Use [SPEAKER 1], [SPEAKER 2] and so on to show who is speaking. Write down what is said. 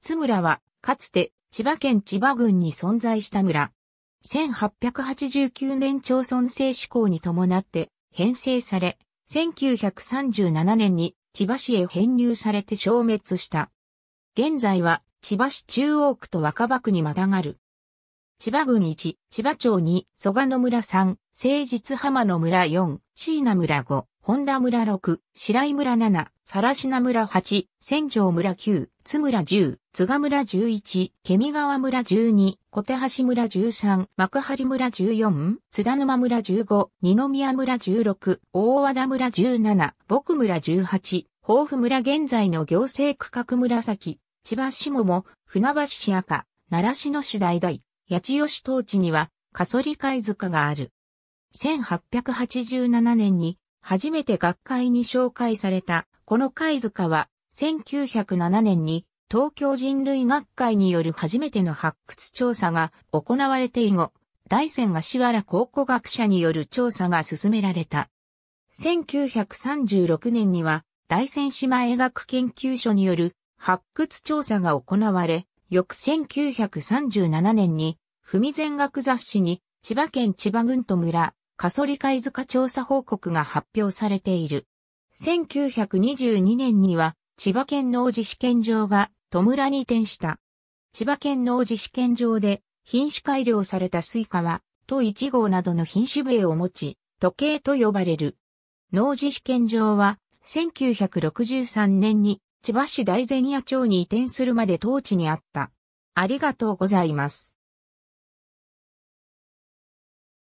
[SPEAKER 1] 津村は、かつて、千葉県千葉郡に存在した村。1889
[SPEAKER 2] 年町村制施行に伴って編成され、1937年に千葉市へ編入されて消滅した。現在は千葉市中央区と若葉区にまたがる。千葉郡1、千葉町2、蘇我野村3、誠実浜野村4、椎名村5。本田村6、白井村7、更品村8、千条村9、津村10、津賀村11、ケミ川村12、小手橋村13、幕張村14、津田沼村15、二宮村16、大和田村17、僕村18、豊富村現在の行政区画紫、千葉市もも、船橋市赤、奈良市の市代大、八千代市当地には、かそり貝塚がある。1887年に初めて学会に紹介された、この貝塚は、1907年に東京人類学会による初めての発掘調査が行われて以後、大仙柏原考古学者による調査が進められた。1936年には大仙島絵学研究所による発掘調査が行われ、翌1937年に、文前学雑誌に千葉県千葉郡と村、カソリカイズカ調査報告が発表されている。1922年には、千葉県農事試験場が、戸村に移転した。千葉県農事試験場で、品種改良されたスイカは、都1号などの品種名を持ち、時計と呼ばれる。農事試験場は、1963年に千葉市大前野町に移転するまで当地にあっ
[SPEAKER 1] た。ありがとうございます。